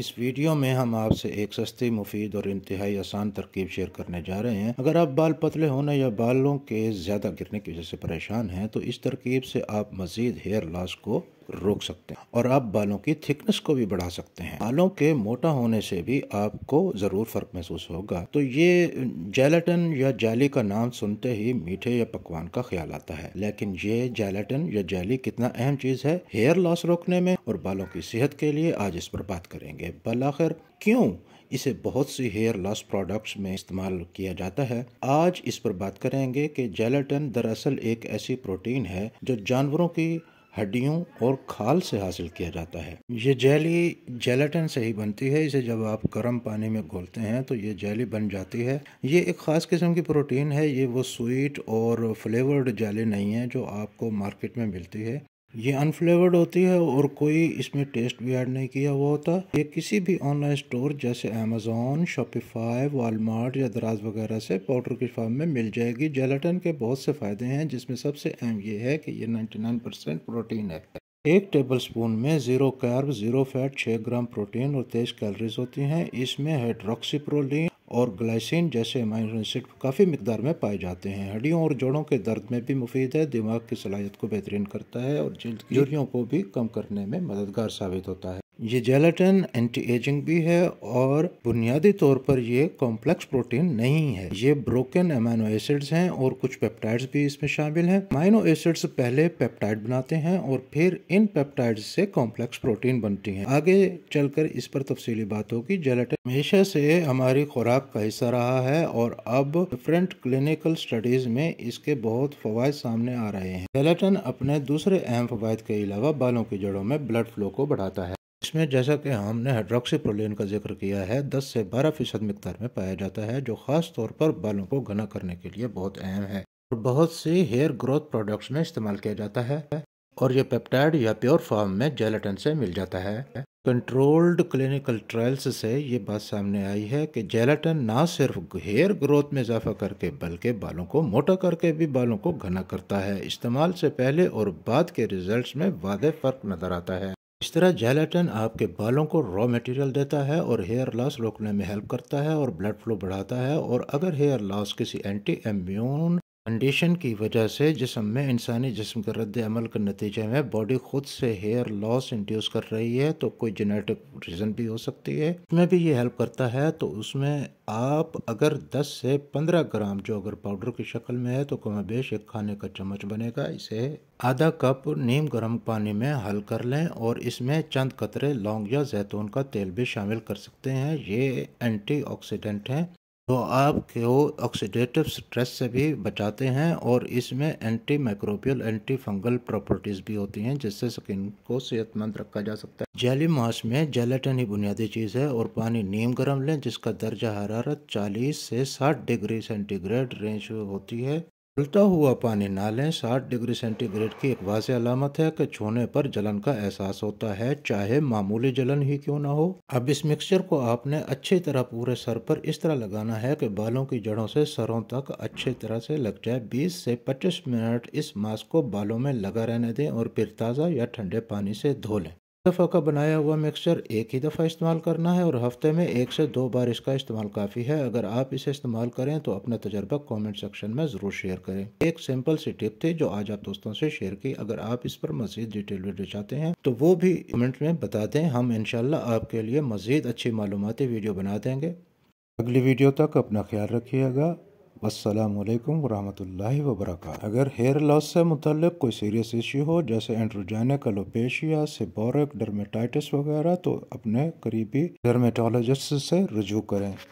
इस वीडियो में हम आपसे एक सस्ती मुफीद और इंतहाई आसान तरकीब शेयर करने जा रहे हैं अगर आप बाल पतले होने या बालों के ज़्यादा गिरने की वजह से परेशान हैं तो इस तरकीब से आप मज़ीद हेयर लॉस को रोक सकते हैं और आप बालों की थिकनेस को भी बढ़ा सकते हैं बालों के मोटा होने से भी आपको ज़रूर फ़र्क महसूस होगा तो ये जेलेटन या जाली का नाम सुनते ही मीठे या पकवान का ख्याल आता है लेकिन ये जेलेटन या जैली कितना अहम चीज़ है हेयर लॉस रोकने में और बालों की सेहत के लिए आज इस पर बात करेंगे बल आखिर क्यों इसे बहुत सी हेयर लॉस प्रोडक्ट्स में इस्तेमाल किया जाता है आज इस पर बात करेंगे कि जेलेटन दरअसल एक ऐसी प्रोटीन है जो जानवरों की हड्डियों और खाल से हासिल किया जाता है ये जेली जेलेटन से ही बनती है इसे जब आप गर्म पानी में घोलते हैं तो ये जेली बन जाती है ये एक ख़ास किस्म की प्रोटीन है ये वो स्वीट और फ्लेवर्ड जेली नहीं है जो आपको मार्केट में मिलती है ये अनफ्लेवर्ड होती है और कोई इसमें टेस्ट भी ऐड नहीं किया हुआ होता ये किसी भी ऑनलाइन स्टोर जैसे अमेजोन शॉपिफाई वॉलमार्ट या दराज वगैरह से पाउडर की फॉर्म में मिल जाएगी जेलेटन के बहुत से फ़ायदे हैं जिसमें सबसे अहम ये है कि ये 99 परसेंट प्रोटीन है एक टेबल स्पून में ज़ीरो कार्ब ज़ीरो फैट छः ग्राम प्रोटीन और तेज कैलरीज होती हैं इसमें हाइड्रोक्सीप्रोलिन और ग्लाइसिन जैसे अमाइनो एसिड काफ़ी मकदार में पाए जाते हैं हड्डियों और जोड़ों के दर्द में भी मुफीद है दिमाग की सलाहियत को बेहतरीन करता है और जल्द को भी कम करने में मददगार साबित होता है ये जेलेटिन एंटी एजिंग भी है और बुनियादी तौर पर ये कॉम्प्लेक्स प्रोटीन नहीं है ये ब्रोकन अमाइनो एसिड्स हैं और कुछ पेप्टाइड्स भी इसमें शामिल हैं अमाइनो एसिड्स पहले पेप्टाइड बनाते हैं और फिर इन पेप्टाइड से कॉम्प्लेक्स प्रोटीन बनती हैं आगे चलकर इस पर तफसीली बात होगी जेलेटिन हमेशा से हमारी खुराक का हिस्सा रहा है और अब डिफरेंट क्लिनिकल स्टडीज में इसके बहुत फवायद सामने आ रहे हैं जेलेटिन अपने दूसरे अहम फवायद के अलावा बालों की जड़ों में ब्लड फ्लो को बढ़ाता है इसमें जैसा कि हमने हाइड्रोक्सीप्रोलिन का जिक्र किया है 10 से 12 फीसद मकदार में पाया जाता है जो ख़ास तौर पर बालों को घना करने के लिए बहुत अहम है और बहुत सी हेयर ग्रोथ प्रोडक्ट्स में इस्तेमाल किया जाता है और ये पेप्टाइड या प्योर फॉर्म में जेलेटिन से मिल जाता है कंट्रोल्ड क्लिनिकल ट्रायल्स से ये बात सामने आई है कि जेलेटिन ना सिर्फ हेयर ग्रोथ में इजाफा करके बल्कि बालों को मोटा करके भी बालों को घना करता है इस्तेमाल से पहले और बाद के रिजल्ट्स में वादे फर्क नज़र आता है इस तरह जेलेटिन आपके बालों को रॉ मटेरियल देता है और हेयर लॉस रोकने में हेल्प करता है और ब्लड फ्लो बढ़ाता है और अगर हेयर लॉस किसी एंटी एम्यून कंडीशन की वजह से जिसम में इंसानी जिसम के रद्द अमल के नतीजे में बॉडी खुद से हेयर लॉस इंड्यूस कर रही है तो कोई जेनेटिक रीज़न भी हो सकती है उसमें भी ये हेल्प करता है तो उसमें आप अगर 10 से 15 ग्राम जो अगर पाउडर की शक्ल में है तो कम बेश एक खाने का चम्मच बनेगा इसे आधा कप नीम गर्म पानी में हल कर लें और इसमें चंद कतरे लौंग या जैतून का तेल भी शामिल कर सकते हैं ये ऑक्सीडेंट है तो आपको ऑक्सीडेटिव स्ट्रेस से भी बचाते हैं और इसमें anti microbial anti fungal properties भी होती हैं जिससे स्किन को सेहतमंद रखा जा सकता है जेली मास में जेलेटिन ही बुनियादी चीज़ है और पानी नीम गर्म लें जिसका दर्जा हरारत 40 से 60 डिग्री सेंटीग्रेड रेंज होती है उल्टा हुआ पानी ना लें साठ डिग्री सेंटीग्रेड की एक वाज अलामत है कि छूने पर जलन का एहसास होता है चाहे मामूली जलन ही क्यों ना हो अब इस मिक्सचर को आपने अच्छी तरह पूरे सर पर इस तरह लगाना है कि बालों की जड़ों से सरों तक अच्छी तरह से लग जाए 20 से 25 मिनट इस मास्क को बालों में लगा रहने दें और फिर ताज़ा या ठंडे पानी से धो लें दफ़ा का बनाया हुआ मिक्सचर एक ही दफ़ा इस्तेमाल करना है और हफ्ते में एक से दो बार इसका इस्तेमाल काफ़ी है अगर आप इसे इस्तेमाल करें तो अपना तजर्बा कमेंट सेक्शन में ज़रूर शेयर करें एक सिंपल सी टिप थी जो आज आप दोस्तों से शेयर की अगर आप इस पर मजीद डिटेल वीडियो चाहते हैं तो वो भी कमेंट में बता दें हम इनशाला आपके लिए मजीद अच्छी मालूमती वीडियो बना देंगे अगली वीडियो तक अपना ख्याल रखिएगा असलकम वरहमल वबरक अगर हेयर लॉस से मुतल कोई सीरियस इशू हो जैसे एंड्रोजानिक एलोपेशिया सिबोरिक डर्मेटाइटिस वगैरह तो अपने करीबी डर्मेटोलॉजिस्ट से रजू करें